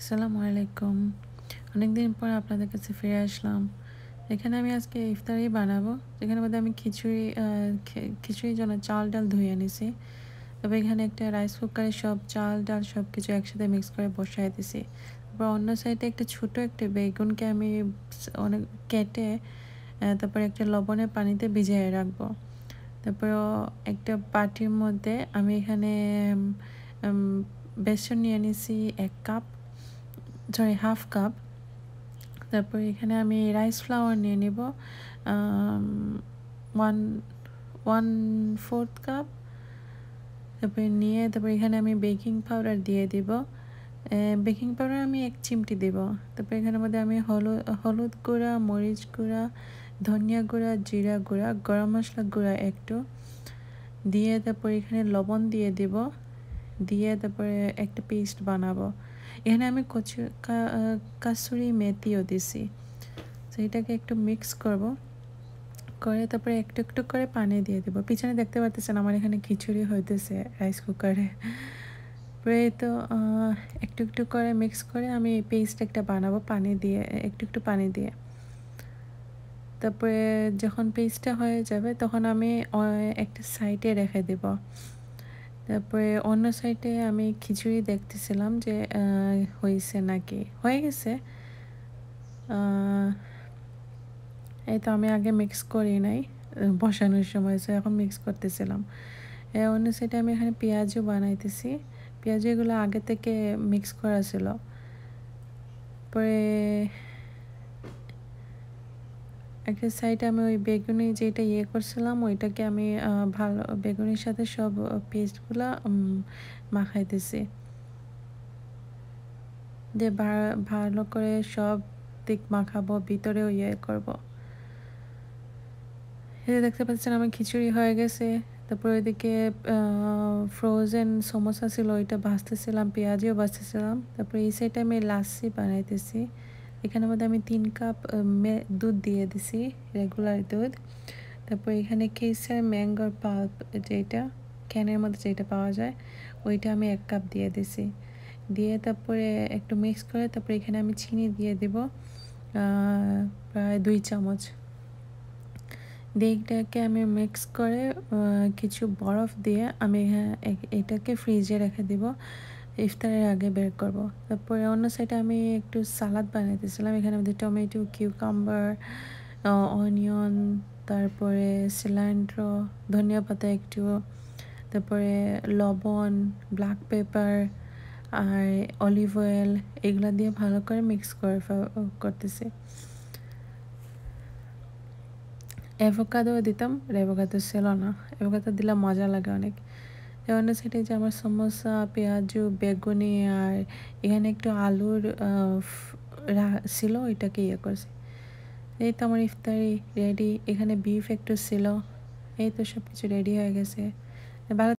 আসসালামু আলাইকুম অনেক দিন পর আপনাদের কাছে ফিরে আসলাম এখানে আমি আজকে ইফতারি বানাবো এখানে মধ্যে আমি খিচুড়ি খিচুড়ির জন্য চাল ডাল ধুয়ে এনেছি তবে এখানে একটা রাইস কুকারে সব চাল ডাল সব কিছু একসাথে মিক্স করে বসাই দিছি তারপর অন্য সাইডে একটা ছোট একটা বেগুনকে আমি অনেক কেটে তারপরে একটা লবণের পানিতে ভিজিয়ে রাখবো তারপর একটা পাটির মধ্যে আমি এখানে বেসন নিয়ে নিছি এক কাপ সরি হাফ কাপ তারপর এখানে আমি রাইস ফ্লাওয়ার নিয়ে নেব ওয়ান ওয়ান ফোর্থ কাপ তারপরে নিয়ে তারপর এখানে আমি বেকিং পাউডার দিয়ে দিব বেকিং পাউডার আমি এক চিমটি দেব তারপর এখানে মধ্যে আমি হলুদ হলুদ গুঁড়া মরিচ গুঁড়া ধনিয়া গুঁড়া জিরা গুঁড়া গরম মশলা গুঁড়া একটু দিয়ে তারপর এখানে লবণ দিয়ে দেব দিয়ে তারপরে একটা পেস্ট বানাবো এখানে আমি কচু কাসুরি মেথিও দিছি তো এটাকে একটু মিক্স করব করে তারপরে একটু একটু করে পানি দিয়ে দেব পিছনে দেখতে পারতেছেন আমার এখানে খিচুড়ি হইতেছে রাইস কুকারে তারপরে তো একটু একটু করে মিক্স করে আমি পেস্ট একটা বানাবো পানি দিয়ে একটু একটু পানি দিয়ে তারপরে যখন পেস্টটা হয়ে যাবে তখন আমি একটা সাইডে রেখে দেবো তারপরে অন্য সাইডে আমি খিচুড়ি দেখতেছিলাম যে হয়েছে নাকি হয়ে গেছে এই তো আমি আগে মিক্স করি নাই বসানোর সময় সে এখন মিক্স করতেছিলাম অন্য সাইডে আমি এখানে পেঁয়াজও বানাইতেছি পেঁয়াজ এগুলো আগে থেকে মিক্স করা ছিল পরে আগের সাইডে আমি ওই বেগুনি যেটা ইয়ে করছিলাম ওইটাকে আমি ভালো বেগুনির সাথে সব পেস্টগুলো মাখাই দিছি যে ভালো করে সব দিক মাখাবো ভিতরে ওই ইয়ে করব এটা দেখতে পাচ্ছেন আমার খিচুড়ি হয়ে গেছে তারপর ওইদিকে ফ্রোজেন সমোসা ছিল ওইটা ভাজতেছিলাম পেঁয়াজিও ভাজতেছিলাম তারপর এই সাইডে আমি লাসি বানাইতেছি এখানে মধ্যে আমি তিন কাপ দুধ দিয়ে দিছি রেগুলার দুধ তারপর এখানে কেসার ম্যাঙ্গোর পাল্প যেটা ক্যানের মধ্যে যেটা পাওয়া যায় ওইটা আমি এক কাপ দিয়ে দিছি দিয়ে তারপরে একটু মিক্স করে তারপরে এখানে আমি চিনি দিয়ে দেব প্রায় দুই চামচ দিয়ে আমি মিক্স করে কিছু বরফ দিয়ে আমি এটাকে ফ্রিজে রেখে দেব ইফতারের আগে বের করব তারপরে অন্য সাইডে আমি একটু সালাদ বানাইতেছিলাম এখানে আমাদের টমেটো কিউকাম্বার অনিয়ন তারপরে সিলান্ট্রো ধনিয়া পাতা একটু তারপরে লবণ ব্ল্যাক পেপার আর অলিভ অয়েল এগুলা দিয়ে ভালো করে মিক্স করে করতেছি অ্যাভোকাদো দিতাম এভোকাদো ছিল না এভোকাদো দিলে মজা লাগে অনেক অন্য সাইডে যে আমার সমোসা পেঁয়াজ বেগুনি আর এখানে একটু আলুর ছিল এটাকে ইয়ে করছে এই তো আমার ইফতারি রেডি এখানে বিফ একটু ছিল এই তো সব কিছু রেডি হয়ে গেছে ভালো